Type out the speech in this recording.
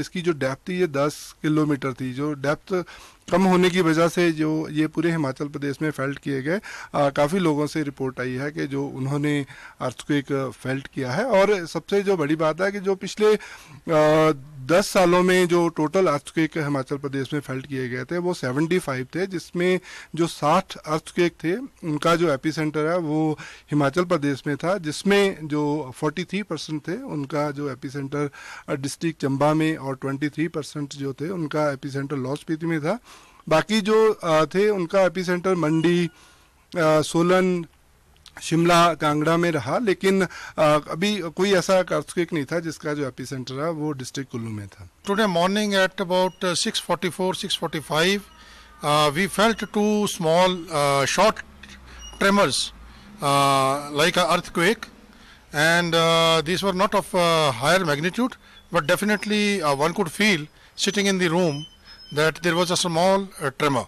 इसकी जो डेप्थ थी ये दस किलोमीटर थी जो डेप्थ कम होने की वजह से जो ये पूरे हिमाचल प्रदेश में फेल्ट किए गए काफ़ी लोगों से रिपोर्ट आई है कि जो उन्होंने अर्थक्वेक फेल्ट किया है और सबसे जो बड़ी बात है कि जो पिछले आ, दस सालों में जो टोटल अर्थक्वेक हिमाचल प्रदेश में फेल्ट किए गए थे वो 75 थे जिसमें जो 60 अर्थक्वेक थे उनका जो एपी सेंटर है वो हिमाचल प्रदेश में था जिसमें जो 43 परसेंट थे उनका जो एपी सेंटर डिस्ट्रिक्ट चंबा में और 23 परसेंट जो थे उनका एपी सेंटर लॉस स्पीति में था बाकी जो थे उनका एपी सेंटर मंडी सोलन शिमला कांगड़ा में रहा लेकिन अभी कोई ऐसा कार्थक्विक नहीं था जिसका जो एपी सेंटर है वो डिस्ट्रिक्ट कुल्लू में था today morning at about six forty four six forty five we felt two small short tremors like a earthquake and this were not of higher magnitude but definitely one could feel sitting in the room that there was a small uh, tremor.